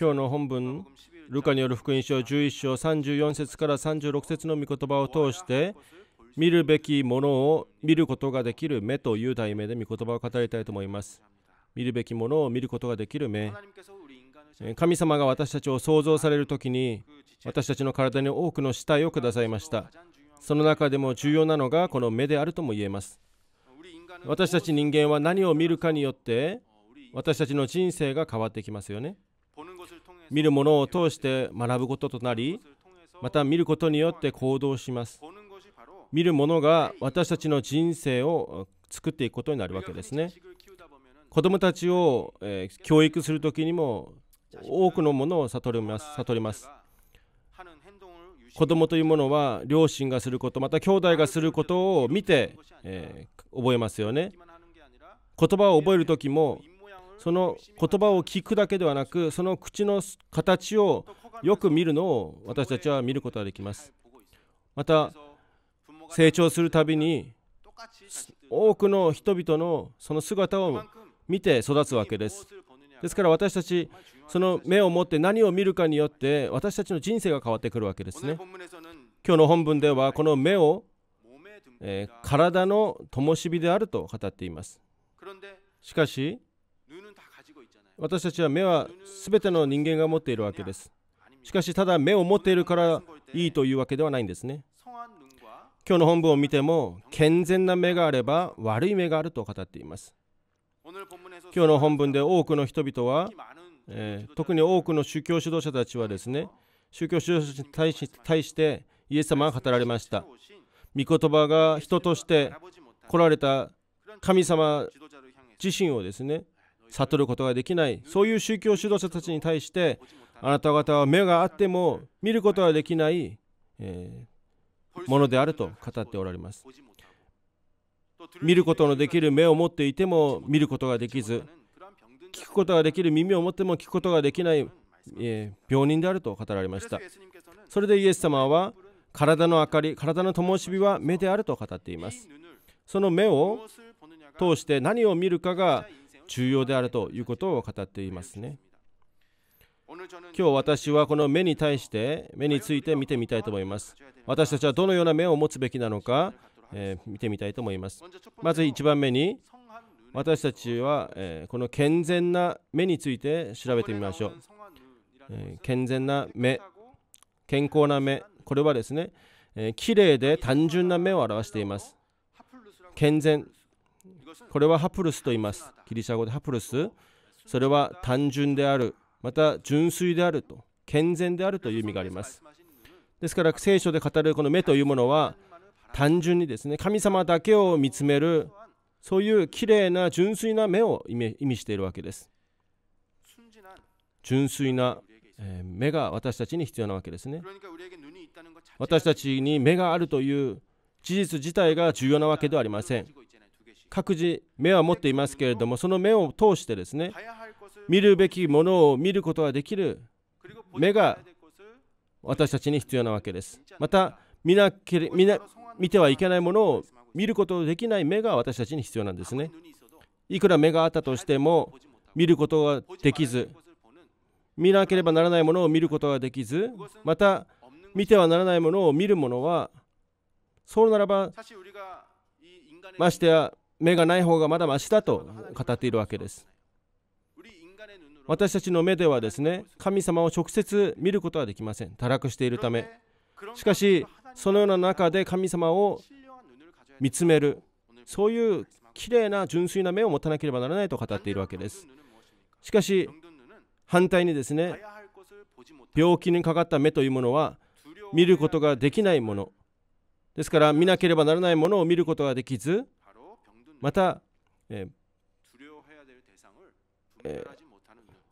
今日の本文、ルカによる福音書11章34節から36節の御言葉を通して、見るべきものを見ることができる目という題名で御言葉を語りたいと思います。見るべきものを見ることができる目。神様が私たちを創造される時に、私たちの体に多くの死体をくださいました。その中でも重要なのがこの目であるとも言えます。私たち人間は何を見るかによって私たちの人生が変わってきますよね見るものを通して学ぶこととなりまた見ることによって行動します見るものが私たちの人生を作っていくことになるわけですね子どもたちを、え教育する時にも多くのものを悟ります悟ります子供というものは両親がすることまた兄弟がすることを見て、えー、覚えますよね言葉を覚える時もその言葉を聞くだけではなくその口の形をよく見るのを私たちは見ることができますまた成長するたびに多くの人々のその姿を見て育つわけですですから私たちその目を持って何を見るかによって私たちの人生が変わってくるわけですね今日の本文ではこの目を、えー、体の灯火であると語っていますしかし私たちは目は全ての人間が持っているわけです。しかし、ただ目を持っているからいいというわけではないんですね。今日の本文を見ても、健全な目があれば悪い目があると語っています。今日の本文で多くの人々は、えー、特に多くの宗教指導者たちはですね、宗教指導者に対し対してイエス様が語られました。御言葉が人として来られた神様自身をですね、悟ることができないそういう宗教指導者たちに対してあなた方は目があっても見ることはできない、えー、ものであると語っておられます見ることのできる目を持っていても見ることができず聞くことができる耳を持っても聞くことができない、えー、病人であると語られましたそれでイエス様は体の明かり体の灯火は目であると語っていますその目を通して何を見るかが重要であるということを語っていますね。今日私はこの目に対して目について見てみたいと思います私たちはどのような目を持つべきなのか、えー、見てみたいと思いますまず1番目に私たちは、えー、この健全な目について調べてみましょう、えー、健全な目健康な目これはですね、えー、綺麗で単純な目を表しています健全これはハプルスと言いますギリシャ語でハプルスそれは単純であるまた純粋であると健全であるという意味がありますですから聖書で語るこの目というものは単純にですね神様だけを見つめるそういうきれいな純粋な目を意味しているわけです純粋な目が私たちに必要なわけですね私たちに目があるという事実自体が重要なわけではありません各自目は持っていますけれどもその目を通してですね見るべきものを見ることができる目が私たちに必要なわけですまた見なけ見な見てはいけないものを見ることできない目が私たちに必要なんですねいくら目があったとしても見ることができず見なければならないものを見ることができずまた見てはならないものを見るものはそうならばましてや目がない方がまだましだと語っているわけです私たちの目ではですね神様を直接見ることはできません堕落しているためしかしそのような中で神様を見つめるそういうきれいな純粋な目を持たなければならないと語っているわけですしかし反対にですね病気にかかった目というものは見ることができないものですから見なければならないものを見ることができずまた、ええ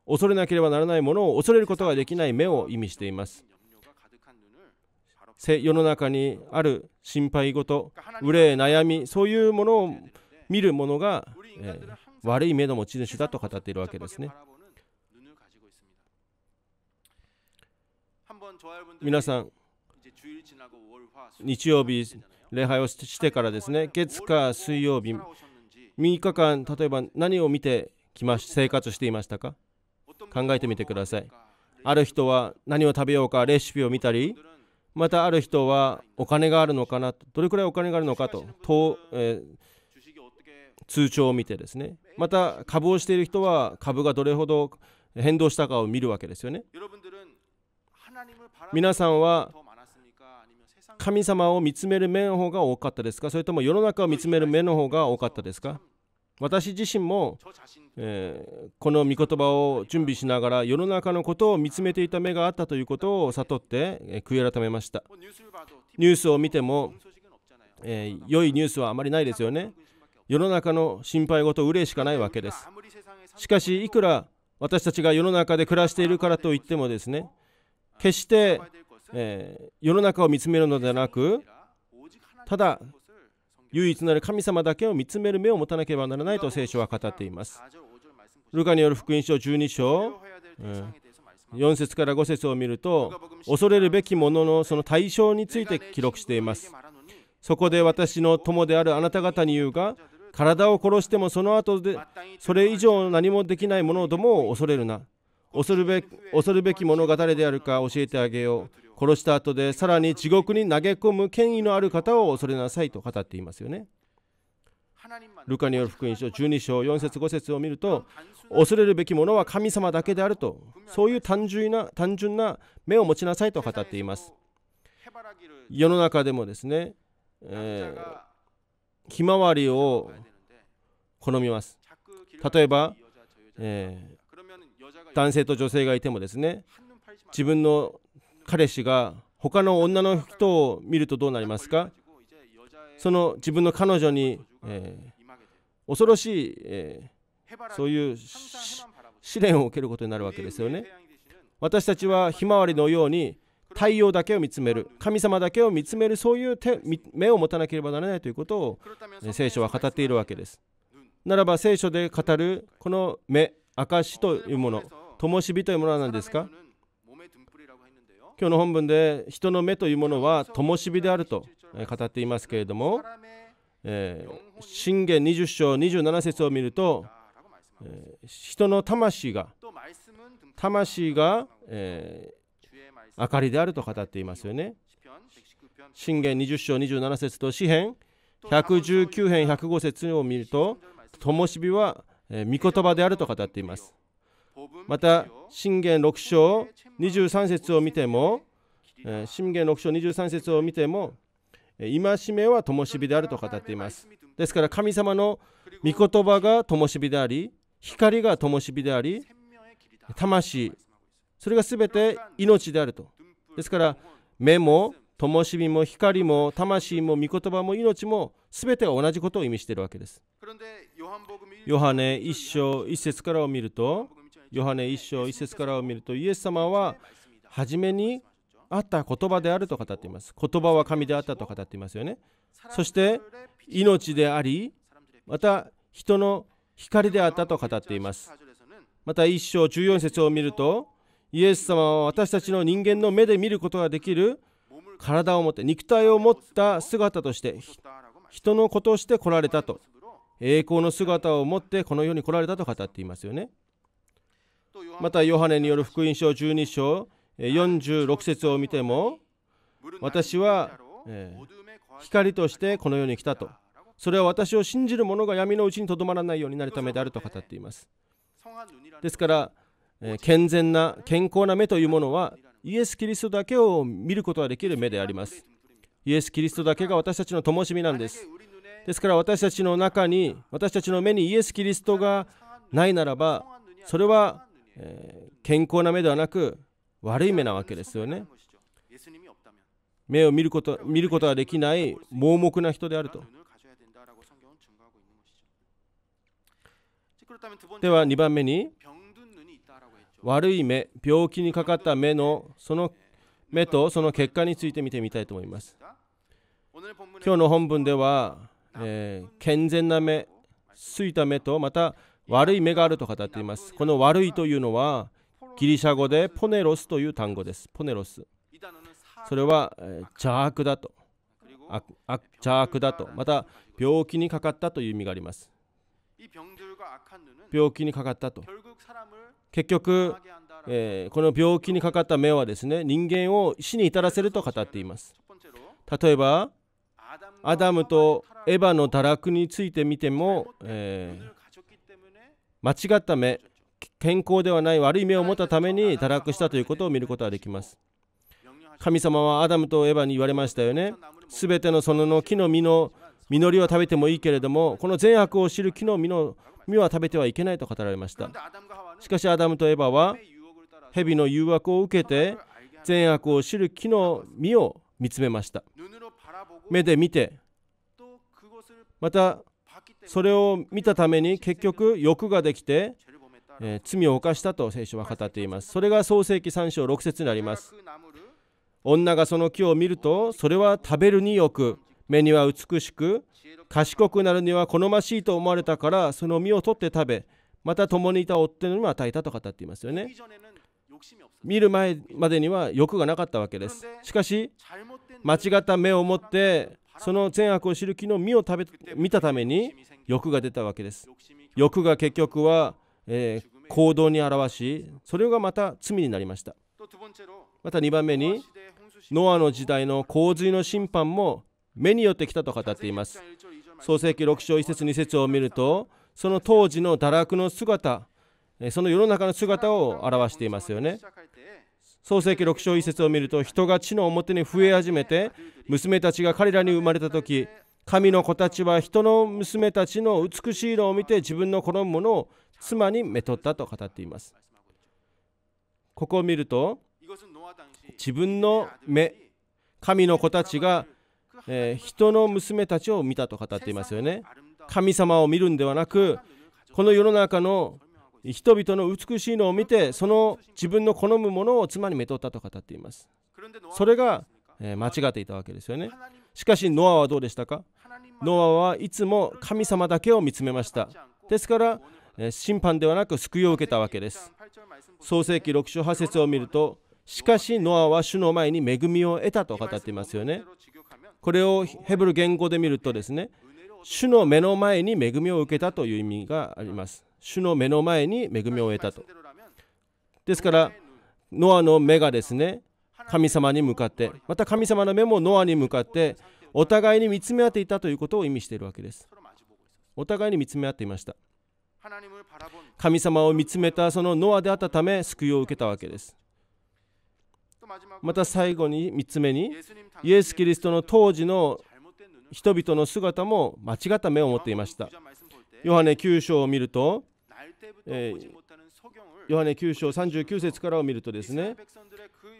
恐れなければならないものを恐れることができない目を意味しています。世の中にある心配事、憂い、悩み、そういうものを見るものが、えー、悪い目の持ち主だと語っているわけですね。皆さん、日曜日、礼拝をしてからですね、月か水曜日、3日間、例えば何を見てきまし生活していましたか考えてみてください。ある人は何を食べようかレシピを見たり、またある人はお金があるのかなと、どれくらいお金があるのかと、とえー、通帳を見てですね、また株をしている人は株がどれほど変動したかを見るわけですよね。皆さんは神様を見つめる目の方が多かったですかそれとも世の中を見つめる目の方が多かったですか私自身も、えー、この御言葉を準備しながら世の中のことを見つめていた目があったということを悟って、えー、悔い改めましたニュースを見ても、えー、良いニュースはあまりないですよね世の中の心配事憂いしかないわけですしかしいくら私たちが世の中で暮らしているからといってもですね決してえー、世の中を見つめるのではなくただ唯一なる神様だけを見つめる目を持たなければならないと聖書は語っていますルカによる福音書12章、うん、4節から5節を見ると恐れるべきもののその対象について記録していますそこで私の友であるあなた方に言うが体を殺してもその後でそれ以上何もできない者どもを恐れるな恐るべ恐るべきのが誰であるか教えてあげよう殺した後でさらに地獄に投げ込む権威のある方を恐れなさいと語っていますよね。ルカによる福音書12章4節5節を見ると恐れるべきものは神様だけであるとそういう単純な単純な目を持ちなさいと語っています世の中でもですね、えー、ひまわりを好みます例えば、えー、男性と女性がいてもですね自分の彼氏が他の女の人を見るとどうなりますかその自分の彼女に、えー、恐ろしい、えー、そういう試練を受けることになるわけですよね。私たちはひまわりのように太陽だけを見つめる神様だけを見つめるそういう手目を持たなければならないということを聖書は語っているわけですならば聖書で語るこの目証というもの灯火というものは何ですか今日の本文で人の目というものは灯火であると語っていますけれども、信玄20章27節を見ると、人の魂が魂が、明かりであると語っていますよね。信玄20章27節と詩編119編105節を見ると灯火は、御言葉であると語っています。また信玄6章23節を見ても信玄6章23節を見ても戒めは灯火であると語っていますですから神様の御言葉が灯火であり光が灯火であり魂それが全て命であるとですから目も灯火も光も魂も御言葉も命も全てが同じことを意味しているわけですヨハネ1章1節からを見るとヨハネ一章一節からを見るとイエス様は初めにあった言葉であると語っています言葉は神であったと語っていますよねそして命でありまた人の光であったと語っていますまた一章14節を見るとイエス様は私たちの人間の目で見ることができる体を持って肉体を持った姿として人の子として来られたと栄光の姿を持ってこの世に来られたと語っていますよねまたヨハネによる福音書12章46節を見ても私は、え光としてこの世に来たとそれは私を信じる者が闇のうちにとどまらないようになるためであると語っていますですから、え健全な健康な目というものはイエス・キリストだけを見ることができる目でありますイエス・キリストだけが私たちの灯火なんですですから私たちの中に私たちの目にイエス・キリストがないならばそれはえー、健康な目ではなく悪い目なわけですよね目を見ること見ることができない盲目な人であるとでは2番目に悪い目病気にかかった目のその目とその結果について見てみたいと思います今日の本文では、えー、健全な目すいた目とまた悪い目があると語っていますこの悪いというのはギリシャ語でポネロスという単語ですポネロスそれは邪悪だと邪悪だとまた病気にかかったという意味があります病気にかかったと結局、えー、この病気にかかった目はですね人間を死に至らせると語っています例えばアダムとエヴァの堕落について見ても、えー、間違った目健康ではない悪い目を持ったために堕落したということを見ることができます神様はアダムとエヴァに言われましたよねすべてのその木の実の実りを食べてもいいけれどもこの善悪を知る木の実の実は食べてはいけないと語られましたしかしアダムとエヴァは蛇の誘惑を受けて善悪を知る木の実を見つめました目で見てまたそれを見たために結局欲ができて、えー、罪を犯したと聖書は語っていますそれが創世記3章6節になります女がその木を見るとそれは食べるによく目には美しく賢くなるには好ましいと思われたからその実を取って食べまた共にいた夫にも与えたと語っていますよね見る前までには欲がなかったわけですしかし間違った目を持ってその善悪を知る木の実を食べ見たために欲が出たわけです欲が結局は、えー、行動に表しそれがまた罪になりましたまた2番目にノアの時代の洪水の審判も目によってきたと語っています創世紀6章1節2節を見るとその当時の堕落の姿その世の中の姿を表していますよね創世記6章1節を見ると人が地の表に増え始めて娘たちが彼らに生まれた時神の子たちは人の娘たちの美しいのを見て自分の好むものを妻にめとったと語っています。ここを見ると自分の目神の子たちが、えー、人の娘たちを見たと語っていますよね。神様を見るんではなくこの世の中の人々の美しいのを見てその自分の好むものを妻にめとったと語っています。それが、えー、間違っていたわけですよね。しかしノアはどうでしたかノアはいつも神様だけを見つめましたですから審判ではなく救いを受けたわけです創世紀6章8節を見るとしかしノアは主の前に恵みを得たと語っていますよねこれをヘブル言語で見るとですね主の目の前に恵みを受けたという意味があります主の目の前に恵みを得たとですからノアの目がですね神様に向かってまた神様の目もノアに向かってお互いに見つめ合っていたということを意味しているわけですお互いに見つめ合っていました神様を見つめたそのノアであったため救いを受けたわけですまた最後に3つ目にイエス・キリストの当時の人々の姿も間違った目を持っていましたヨハネ9章を見ると、えー、ヨハネ9章39節からを見るとですね、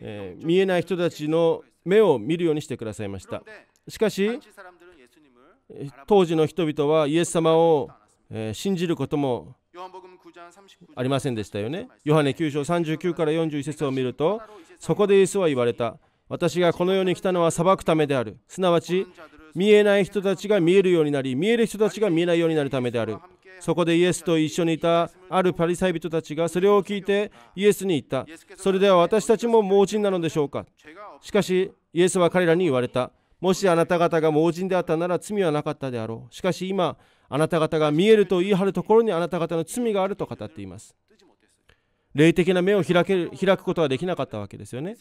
えー、見えない人たちの目を見るようにしてくださいましたしかし当時の人々はイエス様を、え信じることもありませんでしたよね。ヨハネ9章39から41節を見るとそこでイエスは言われた私がこの世に来たのは裁くためであるすなわち見えない人たちが見えるようになり見える人たちが見えないようになるためであるそこでイエスと一緒にいたあるパリサイ人たちがそれを聞いてイエスに言ったそれでは私たちも盲人なのでしょうかしかしイエスは彼らに言われたもしあなた方が盲人であったなら罪はなかったであろう。しかし今、あなた方が見えると言い張るところにあなた方の罪があると語っています。霊的な目を開ける開くことはできなかったわけですよね。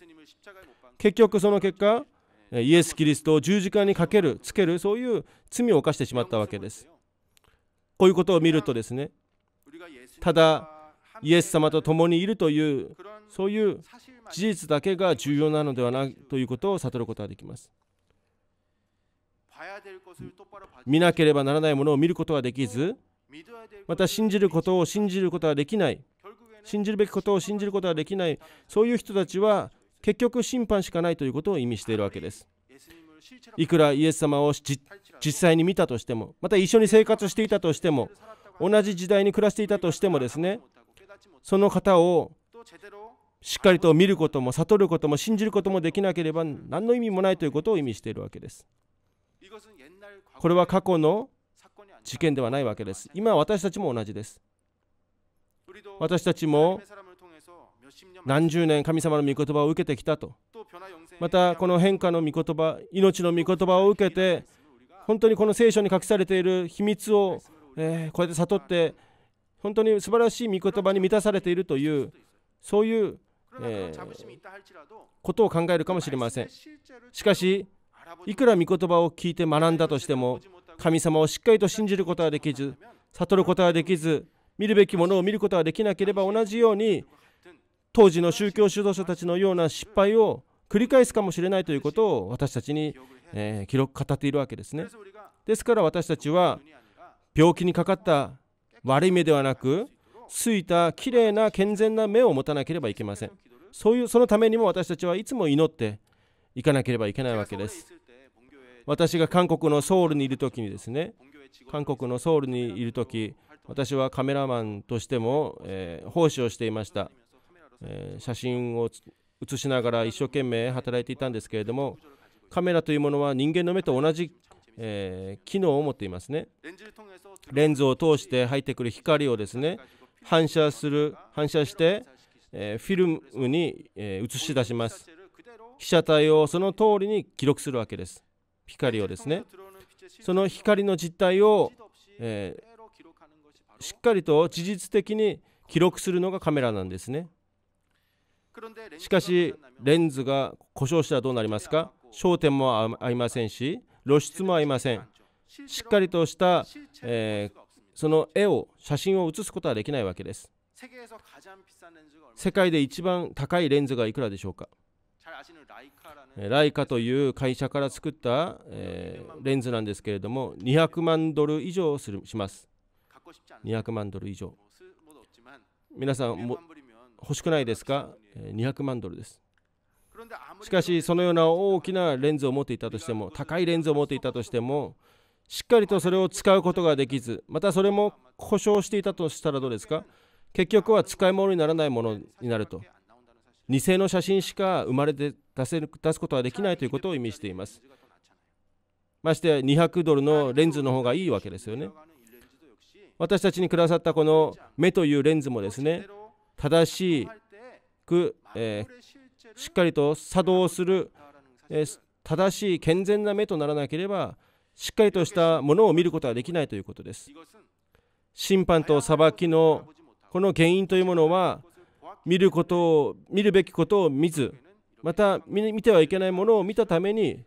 結局その結果、イエス・キリストを十字架にかける、つける、そういう罪を犯してしまったわけです。こういうことを見るとですね、ただイエス様と共にいるという、そういう事実だけが重要なのではないということを悟ることができます。見なければならないものを見ることはできずまた信じることを信じることはできない信じるべきことを信じることはできないそういう人たちは結局審判しかないということを意味しているわけですいくらイエス様を実際に見たとしてもまた一緒に生活していたとしても同じ時代に暮らしていたとしてもですねその方をしっかりと見ることも悟ることも信じることもできなければ何の意味もないということを意味しているわけですこれは過去の事件ではないわけです。今私たちも同じです。私たちも何十年神様の御言葉を受けてきたと。またこの変化の御言葉、命の御言葉を受けて、本当にこの聖書に隠されている秘密を、えこうやって悟って、本当に素晴らしい御言葉に満たされているという、そういう、えことを考えるかもしれません。しかし、いくら御言葉を聞いて学んだとしても神様をしっかりと信じることはできず悟ることはできず見るべきものを見ることはできなければ同じように当時の宗教指導者たちのような失敗を繰り返すかもしれないということを私たちに、えー、記録語っているわけですねですから私たちは病気にかかった悪い目ではなくついたきれいな健全な目を持たなければいけませんそういうそのためにも私たちはいつも祈って行かなければいけないわけです。私が韓国のソウルにいる時にですね、韓国のソウルにいる時、私はカメラマンとしても、えー、奉仕をしていました。えー、写真を写しながら一生懸命働いていたんですけれども、カメラというものは人間の目と同じ、えー、機能を持っていますね。レンズを通して入ってくる光をですね、反射する、反射して、えフィルムに、え映し出します。被写体をその通りに記録するわけです光をですねその光の実態を、えー、しっかりと事実的に記録するのがカメラなんですねしかしレンズが故障したらどうなりますか焦点も合いませんし露出も合いませんしっかりとした、えー、その絵を写真を写すことはできないわけです世界で一番高いレンズがいくらでしょうかライカという会社から作った、えー、レンズなんですけれども200万ドル以上するします200万ドル以上皆さんも欲しくないですか200万ドルですしかしそのような大きなレンズを持っていたとしても高いレンズを持っていたとしてもしっかりとそれを使うことができずまたそれも故障していたとしたらどうですか結局は使い物にならないものになると偽の写真しか生まれて出せ出すことはできないということを意味しています。ましてや200ドルのレンズの方がいいわけですよね。私たちにくださったこの目というレンズもですね、正しく、えー、しっかりと作動する、えー、正しい健全な目とならなければ、しっかりとしたものを見ることはできないということです。審判と裁きのこの原因というものは見ることを見るべきことを見ずまた見てはいけないものを見たために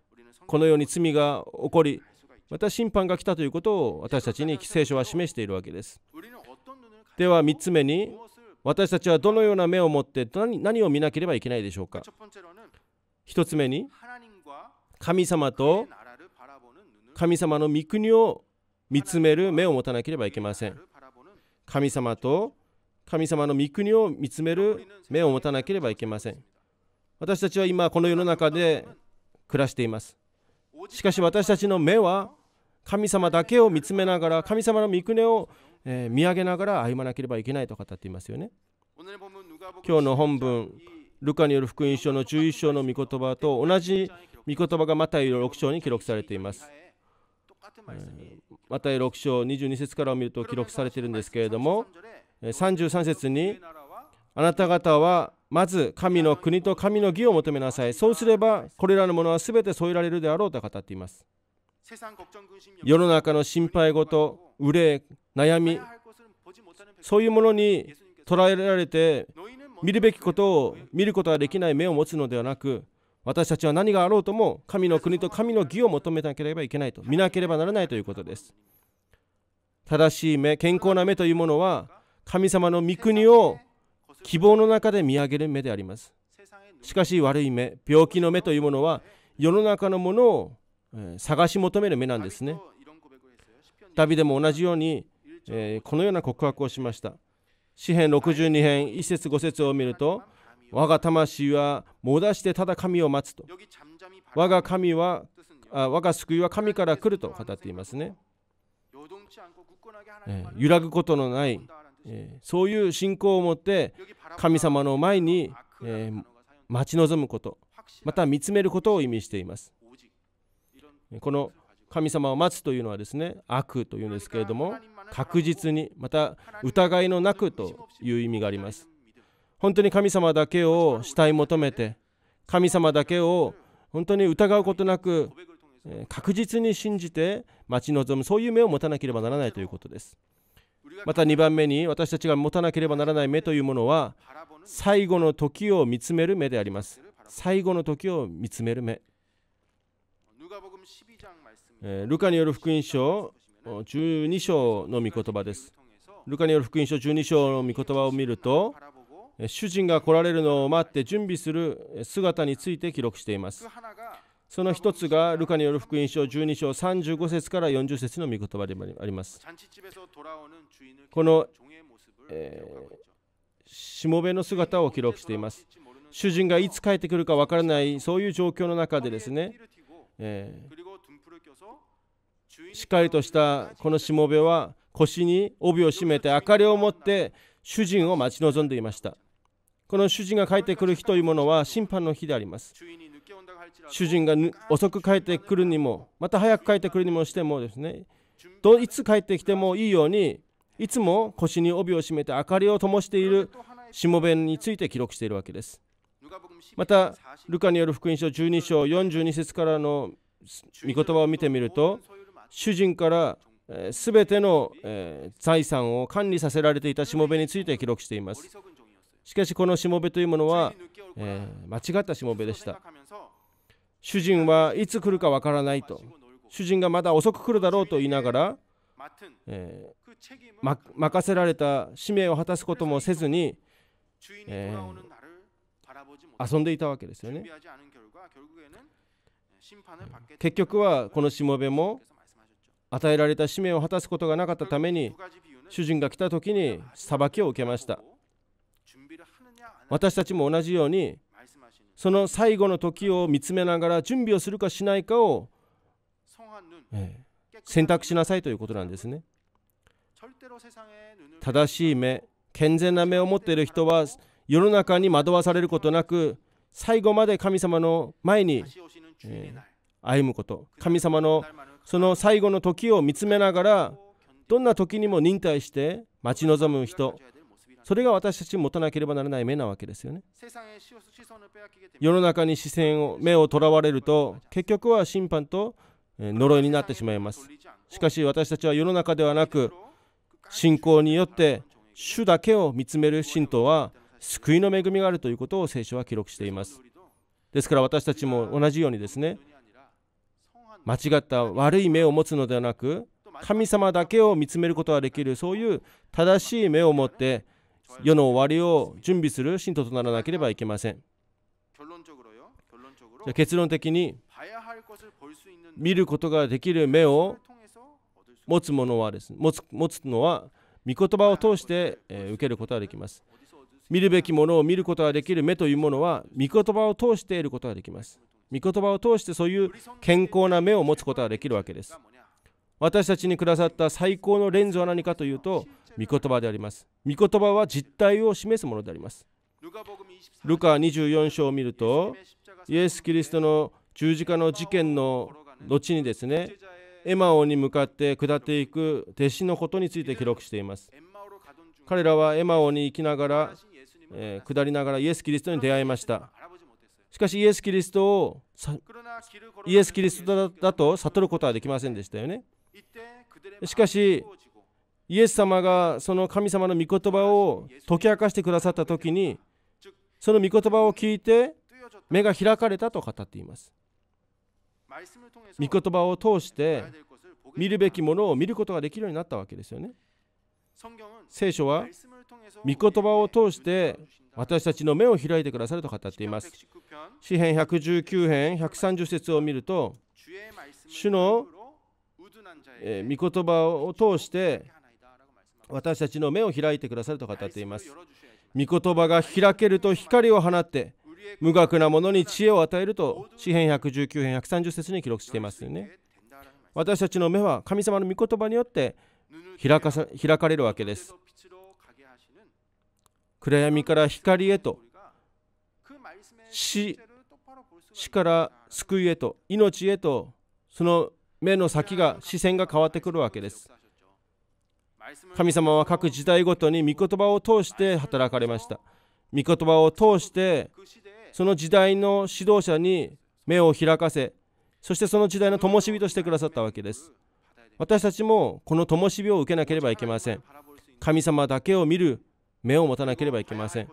このように罪が起こりまた審判が来たということを私たちに聖書は示しているわけですでは3つ目に私たちはどのような目を持って何を見なければいけないでしょうか1つ目に神様と神様の御国を見つめる目を持たなければいけません神様と神様の御国を見つめる目を持たなければいけません私たちは今この世の中で暮らしていますしかし私たちの目は神様だけを見つめながら神様の御国を見上げながら歩まなければいけないと語っていますよね今日の本文ルカによる福音書の11章の御言葉と同じ御言葉がまた6章に記録されていますマタイ6章22節からを見ると記録されているんですけれども33節にあなた方はまず神の国と神の義を求めなさいそうすればこれらのものは全て添えられるであろうと語っています世の中の心配事憂い悩みそういうものに捉えられて見るべきことを見ることができない目を持つのではなく私たちは何があろうとも神の国と神の義を求めなければいけないと見なければならないということです正しい目健康な目というものは神様の御国を希望の中で見上げる目でありますしかし悪い目病気の目というものは世の中のものを探し求める目なんですねダビデも同じように、えこのような告白をしました詩篇62編1節5節を見ると我が魂は戻してただ神を待つと我が神はあ我が救いは神から来ると語っていますね、えー、揺らぐことのない、えー、そういう信仰を持って神様の前に、えー、待ち望むことまた見つめることを意味していますこの神様を待つというのはですね悪というんですけれども確実にまた疑いのなくという意味があります本当に神様だけを死体求めて神様だけを本当に疑うことなく確実に信じて待ち望むそういう目を持たなければならないということですまた2番目に私たちが持たなければならない目というものは最後の時を見つめる目であります最後の時を見つめる目ルカによる福音書12章の御言葉ですルカによる福音書12章の御言葉を見ると主人が来られるのを待って準備する姿について記録していますその一つがルカによる福音書12章35節から40節の御言葉でもありますこの、しもべの姿を記録しています主人がいつ帰ってくるかわからないそういう状況の中でですね、えー、しっかりとしたこのしもべは腰に帯を締めて明かりを持って主人を待ち望んでいましたこの主人が帰ってくる日というものは審判の日であります。主人が遅く帰ってくるにも、また早く帰ってくるにもしてもですね、どいつ帰ってきてもいいように、いつも腰に帯を締めて明かりを灯しているしもべについて記録しているわけです。また、ルカによる福音書12章42節からの御言葉を見てみると、主人からすべての財産を管理させられていたしもべについて記録しています。しかしこのしもべというものは、えー、間違ったしもべでした主人はいつ来るかわからないと主人がまだ遅く来るだろうと言いながら、えーま、任せられた使命を果たすこともせずに、えー、遊んでいたわけですよね結局はこのしもべも与えられた使命を果たすことがなかったために主人が来た時に裁きを受けました私たちも同じようにその最後の時を見つめながら準備をするかしないかを、えー、選択しなさいということなんですね正しい目健全な目を持っている人は世の中に惑わされることなく最後まで神様の前に、えー、歩むこと神様のその最後の時を見つめながらどんな時にも忍耐して待ち望む人それが私たち持たなければならない目なわけですよね世の中に視線を目をとらわれると結局は審判と呪いになってしまいますしかし私たちは世の中ではなく信仰によって主だけを見つめる信徒は救いの恵みがあるということを聖書は記録していますですから私たちも同じようにですね間違った悪い目を持つのではなく神様だけを見つめることができるそういう正しい目を持って世の終わりを準備する信徒とならなければいけません。結論的に見ることができる目を持つものはです持つ持つのは御言葉を通して、え受けることができます見るべきものを見ることができる目というものは御言葉を通して得ることができます御言葉を通してそういう健康な目を持つことができるわけです私たちにくださった最高のレンズは何かというと御言葉であります御言葉は実態を示すものでありますルカ24章を見るとイエス・キリストの十字架の事件の後にですねエマオに向かって下っていく弟子のことについて記録しています彼らはエマオに行きながら、えー、下りながらイエス・キリストに出会いましたしかしイエス・キリストをイエス・キリストだと悟ることはできませんでしたよねしかしイエス様がその神様の御言葉を解き明かしてくださった時にその御言葉を聞いて目が開かれたと語っています御言葉を通して見るべきものを見ることができるようになったわけですよね聖書は御言葉を通して私たちの目を開いてくださると語っています詩篇119編130節を見ると主の御言葉を通して私たちの目を開いてくださると語っています御言葉が開けると光を放って無学なものに知恵を与えると詩篇119編130節に記録していますよね私たちの目は神様の御言葉によって開かさ開かれるわけです暗闇から光へと死死から救いへと命へとその目の先が視線が変わってくるわけです神様は各時代ごとに御言葉を通して働かれました御言葉を通してその時代の指導者に目を開かせそしてその時代の灯火としてくださったわけです私たちもこの灯火を受けなければいけません神様だけを見る目を持たなければいけません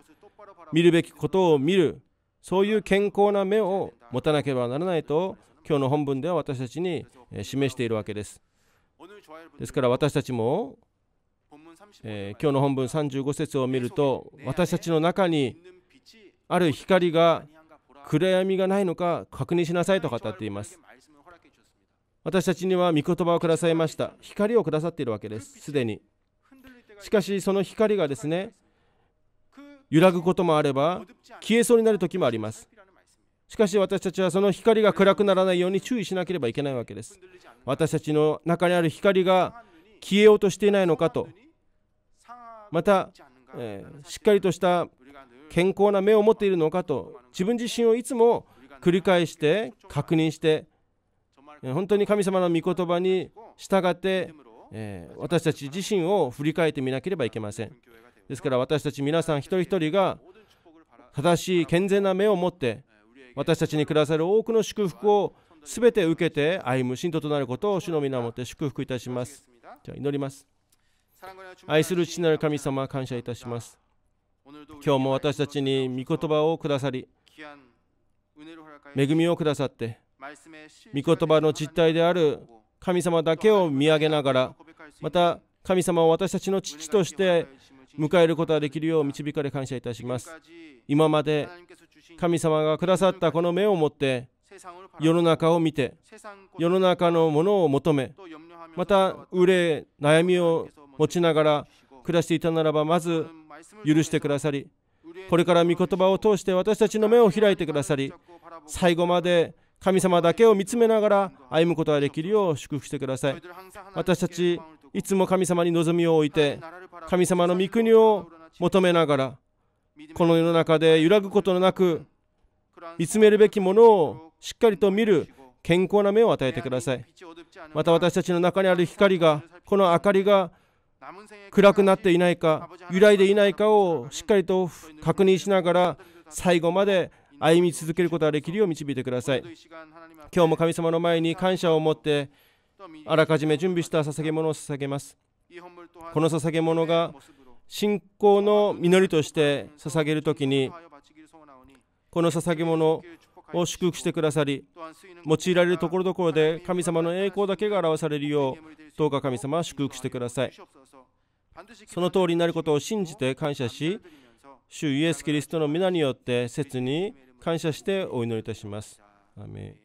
見るべきことを見るそういう健康な目を持たなければならないと今日の本文では私たちに示しているわけですですから私たちもえー、今日の本文35節を見ると私たちの中にある光が暗闇がないのか確認しなさいと語っています私たちには御言葉をくださいました光をくださっているわけですすでにしかしその光がですね揺らぐこともあれば消えそうになる時もありますしかし私たちはその光が暗くならないように注意しなければいけないわけです私たちの中にある光が消えようとしていないのかとまた、えしっかりとした健康な目を持っているのかと自分自身をいつも繰り返して確認して本当に神様の御言葉に従って、え私たち自身を振り返ってみなければいけませんですから私たち皆さん一人一人が正しい健全な目を持って私たちにくださる多くの祝福を全て受けて歩む信徒となることを主の皆をもって祝福いたしますじゃあ祈ります愛する父なる神様、感謝いたします。今日も私たちに御言葉をくださり、恵みをくださって、御言葉の実態である神様だけを見上げながら、また神様を私たちの父として迎えることができるよう導かれ感謝いたします。今まで神様がくださったこの目を持って、世の中を見て、世の中のものを求め、また憂い、悩みを持ちながら暮らしていたならばまず許してくださりこれから御言葉を通して私たちの目を開いてくださり最後まで神様だけを見つめながら歩むことができるよう祝福してください私たちいつも神様に望みを置いて神様の御国を求めながらこの世の中で揺らぐことのなく見つめるべきものをしっかりと見る健康な目を与えてくださいまた私たちの中にある光がこの明かりが暗くなっていないか揺らいでいないかをしっかりと確認しながら最後まで歩み続けることができるよう導いてください今日も神様の前に感謝を持ってあらかじめ準備した捧げ物を捧げますこの捧げ物が信仰の実りとして捧げるときにこの捧げ物を祝福してくださり用いられるところどころで神様の栄光だけが表されるようどうか神様は祝福してくださいその通りになることを信じて感謝し主イエス・キリストの皆によって切に感謝してお祈りいたします。アメ